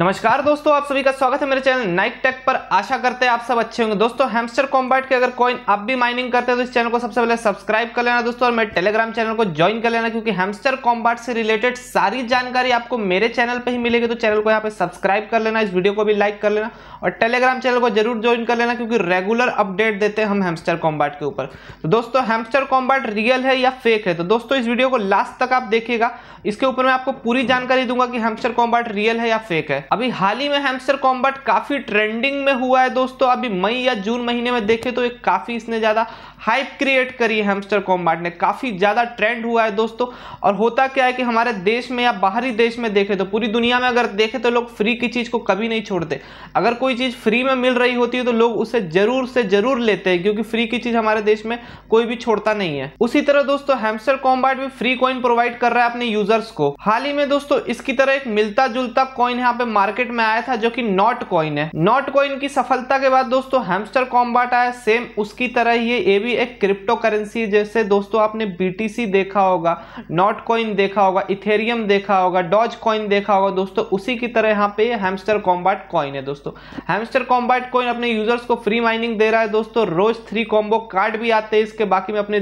नमस्कार दोस्तों आप सभी का स्वागत है मेरे चैनल नाइक टेक पर आशा करते हैं आप सब अच्छे होंगे दोस्तों हैमस्टर कॉम्बैट के अगर कॉइन आप भी माइनिंग करते हैं तो इस चैनल को सबसे पहले सब्सक्राइब कर लेना दोस्तों और मेरे टेलीग्राम चैनल को ज्वाइन कर लेना क्योंकि हैमस्टर कॉम्बैट से रिलेटेड सारी जानकारी आपको मेरे चैनल पर ही मिलेगी तो चैनल को यहाँ पे सब्सक्राइब कर लेना इस वीडियो को भी लाइक कर लेना और टेलीग्राम चैनल को जरूर ज्वाइन कर लेना क्योंकि रेगुलर अपडेट देते हैं हम हेमस्टर कॉम्बैट के ऊपर तो दोस्तों हेमस्टर कॉम्बैट रियल है या फेक है तो दोस्तों इस वीडियो को लास्ट तक आप देखिएगा इसके ऊपर मैं आपको पूरी जानकारी दूंगा कि हेमस्टर कॉम्बैट रियल है या फेक है अभी हाल ही में हैमस्टर कॉम्बैट काफी ट्रेंडिंग में हुआ है दोस्तों अभी मई या जून महीने में देखे तो एक काफी इसने ज्यादा हाइप क्रिएट करी है हैमस्टर कॉम्बैट ने काफी ज्यादा ट्रेंड हुआ है दोस्तों और होता क्या है कि हमारे देश में या बाहरी देश में देखे तो पूरी दुनिया में अगर देखे तो लोग फ्री की चीज को कभी नहीं छोड़ते अगर कोई चीज फ्री में मिल रही होती है तो लोग उसे जरूर से जरूर लेते हैं क्योंकि फ्री की चीज हमारे देश में कोई भी छोड़ता नहीं है उसी तरह दोस्तों हैमस्टर कॉम्बैट भी फ्री कॉइन प्रोवाइड कर रहा है अपने यूजर्स को हाल ही में दोस्तों इसकी तरह एक मिलता जुलता कॉइन यहाँ पे मार्केट में आया था जो कि नॉट कॉइन है नॉट कॉइन की सफलता के बाद दोस्तों हेमस्टर कॉम्बाट आया सेम उसकी तरह ये ये भी एक क्रिप्टो करेंसी जैसे दोस्तों आपने बी देखा होगा नॉट कॉइन देखा होगा इथेरियम देखा होगा डॉज कॉइन देखा होगा दोस्तों उसी की तरह यहाँ पे हेमस्टर कॉम्बाट कॉइन है दोस्तों हेमस्टर कॉम्बाट कॉइन अपने यूजर्स को फ्री माइनिंग दे रहा है दोस्तों रोज थ्री कॉम्बो कार्ड भी आते हैं इसके बाकी में अपने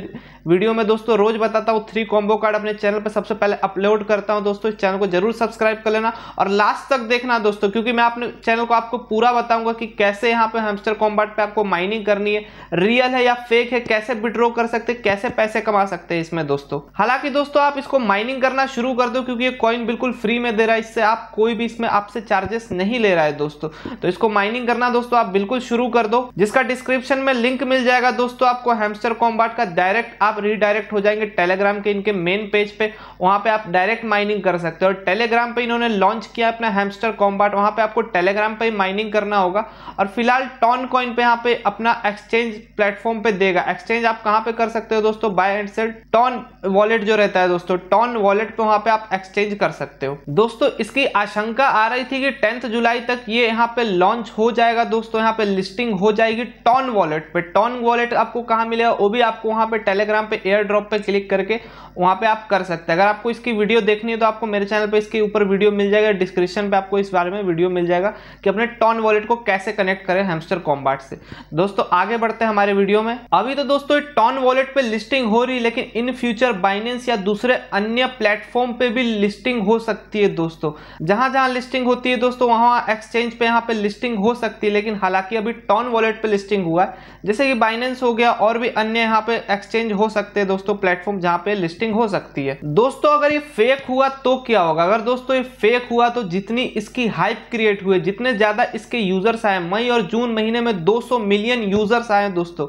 वीडियो में दोस्तों रोज बताता हूँ थ्री कॉम्बो कार्ड अपने चैनल पर सबसे पहले अपलोड करता हूँ दोस्तों इस चैनल को जरूर सब्सक्राइब कर लेना और लास्ट तक देखना दोस्तों क्योंकि मैं अपने चैनल को आपको पूरा बताऊंगा कि कैसे यहाँ पे हेमस्टर कॉम्बाट पे आपको माइनिंग करनी है रियल है या फेक है कैसे विड्रॉ कर सकते हैं कैसे पैसे कमा सकते हैं इसमें दोस्तों हालांकि दोस्तों आप इसको माइनिंग करना शुरू कर दो क्योंकि ये कॉइन बिल्कुल फ्री में दे रहा है इससे आप कोई भी इसमें आपसे चार्जेस नहीं ले रहा है दोस्तों तो इसको माइनिंग करना दोस्तों आप बिल्कुल शुरू कर दो जिसका डिस्क्रिप्शन में लिंक मिल जाएगा दोस्तों आपको हेमस्टर कॉम्बाट का डायरेक्ट आप आप रिडायरेक्ट हो जाएंगे टेलीग्राम के इनके मेन पेज पे वहां पे आप डायरेक्ट माइनिंग कर सकते हो और टेलीग्राम पे इन्होंने लॉन्च किया अपना हैमस्टर कॉम्बाट वहां पे आपको टेलीग्राम पे माइनिंग करना होगा और फिलहाल टॉन कॉइन पे यहाँ पे अपना एक्सचेंज प्लेटफॉर्म पे देगा एक्सचेंज आप कहाँ पे कर सकते हो दोस्तों buy and sell TON wallet जो रहता है दोस्तों टॉन वॉलेट पे वहां पे आप एक्सचेंज कर सकते हो दोस्तों इसकी आशंका आ रही थी कि टेंथ जुलाई तक ये यहाँ पे लॉन्च हो जाएगा दोस्तों यहाँ पे लिस्टिंग हो जाएगी टॉन वॉलेट पे टॉन वॉलेट आपको कहाँ मिलेगा वो भी आपको वहां पे टेलीग्राम यहाँ पे एयर ड्रॉप पे क्लिक करके वहाँ पे आप कर सकते हैं अगर आपको इसकी वीडियो देखनी है तो आपको मेरे चैनल पे इसके ऊपर वीडियो मिल जाएगा डिस्क्रिप्शन पे आपको इस बारे में वीडियो मिल जाएगा कि अपने टॉन वॉलेट को कैसे कनेक्ट करें हेमस्टर कॉम्बाट से दोस्तों आगे बढ़ते हैं हमारे वीडियो में अभी तो दोस्तों टॉन वॉलेट पर लिस्टिंग हो रही लेकिन इन फ्यूचर बाइनेंस या दूसरे अन्य प्लेटफॉर्म पर भी लिस्टिंग हो सकती है दोस्तों जहाँ जहाँ लिस्टिंग होती है दोस्तों वहाँ एक्सचेंज पर यहाँ पर लिस्टिंग हो सकती है लेकिन हालांकि अभी टॉन वॉलेट पर लिस्टिंग हुआ है जैसे कि बाइनेंस हो गया और भी अन्य यहाँ पर एक्सचेंज हो सकते हैं दोस्तों प्लेटफॉर्म जहां पे लिस्टिंग हो सकती है दोस्तों अगर ये फेक हुआ तो क्या होगा अगर दोस्तों ये फेक हुआ तो जितनी इसकी हाइप क्रिएट हुए जितने ज़्यादा इसके यूज़र्स आए मई और जून महीने में 200 मिलियन यूज़र्स आए दोस्तों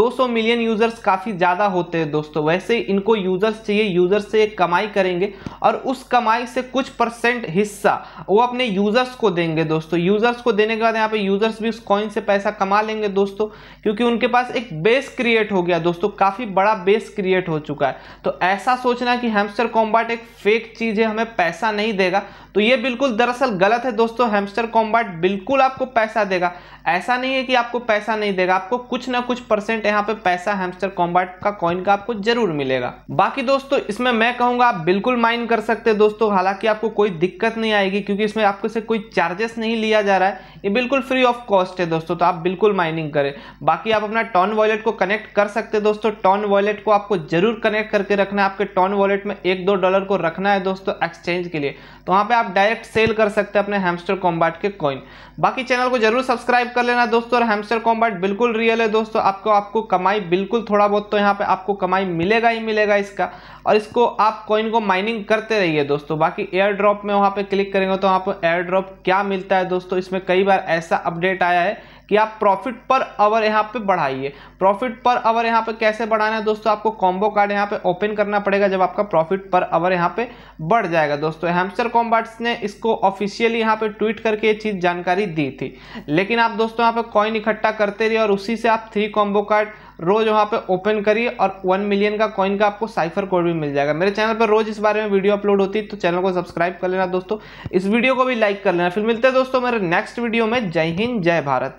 200 मिलियन यूज़र्स काफ़ी ज़्यादा होते हैं दोस्तों वैसे इनको यूज़र्स चाहिए यूज़र्स से कमाई करेंगे और उस कमाई से कुछ परसेंट हिस्सा वो अपने यूज़र्स को देंगे दोस्तों यूज़र्स को देने के बाद यहाँ पे यूज़र्स भी उस कॉइन से पैसा कमा लेंगे दोस्तों क्योंकि उनके पास एक बेस क्रिएट हो गया दोस्तों काफ़ी बड़ा बेस क्रिएट हो चुका है तो ऐसा सोचना कि हैमस्टर कॉम्बाट एक फेक चीज़ है हमें पैसा नहीं देगा तो ये बिल्कुल दरअसल गलत है दोस्तों हैमस्टर कॉम्बाट बिल्कुल आपको पैसा देगा ऐसा नहीं है कि आपको पैसा नहीं देगा आपको कुछ ना कुछ परसेंट यहाँ पे पैसा हैमस्टर कॉम्बाट का कॉइन का आपको जरूर मिलेगा बाकी दोस्तों इसमें मैं कहूंगा आप बिल्कुल माइन कर सकते हैं दोस्तों हालांकि आपको कोई दिक्कत नहीं आएगी क्योंकि इसमें आपको से कोई चार्जेस नहीं लिया जा रहा है ये बिल्कुल फ्री ऑफ कॉस्ट है दोस्तों तो आप बिल्कुल माइनिंग करें बाकी आप अपना टॉन वॉलेट को कनेक्ट कर सकते दोस्तों टॉन वॉलेट वॉलेट को आपको जरूर कनेक्ट करके रखना है आपके टॉन वॉलेट में एक दो डॉलर को रखना है दोस्तों एक्सचेंज के लिए तो वहाँ पे आप डायरेक्ट सेल कर सकते हैं अपने हैमस्टर कॉम्बैट के कॉइन बाकी चैनल को जरूर सब्सक्राइब कर लेना दोस्तों और हैमस्टर कॉम्बैट बिल्कुल रियल है दोस्तों आपको आपको कमाई बिल्कुल थोड़ा बहुत तो यहाँ पर आपको कमाई मिलेगा ही मिलेगा इसका और इसको आप कॉइन को माइनिंग करते रहिए दोस्तों बाकी एयर ड्रॉप में वहाँ पर क्लिक करेंगे तो वहाँ पर एयर ड्रॉप क्या मिलता है दोस्तों इसमें कई बार ऐसा अपडेट आया है कि आप प्रॉफिट पर आवर यहाँ पे बढ़ाइए प्रॉफिट पर आवर यहाँ पे कैसे बढ़ाना है दोस्तों आपको कॉम्बो कार्ड यहाँ पे ओपन करना पड़ेगा जब आपका प्रॉफिट पर आवर यहाँ पे बढ़ जाएगा दोस्तों हेम्सर कॉम्बाट्स ने इसको ऑफिशियली यहाँ पे ट्वीट करके ये चीज़ जानकारी दी थी लेकिन आप दोस्तों यहाँ पे कॉइन इकट्ठा करते रहिए और उसी से आप थ्री कॉम्बो कार्ड रोज वहाँ पे ओपन करिए और वन मिलियन का कॉइन का आपको साइफर कोड भी मिल जाएगा मेरे चैनल पर रोज इस बारे में वीडियो अपलोड होती है तो चैनल को सब्सक्राइब कर लेना दोस्तों इस वीडियो को भी लाइक कर लेना फिर मिलते हैं दोस्तों मेरे नेक्स्ट वीडियो में जय हिंद जय भारत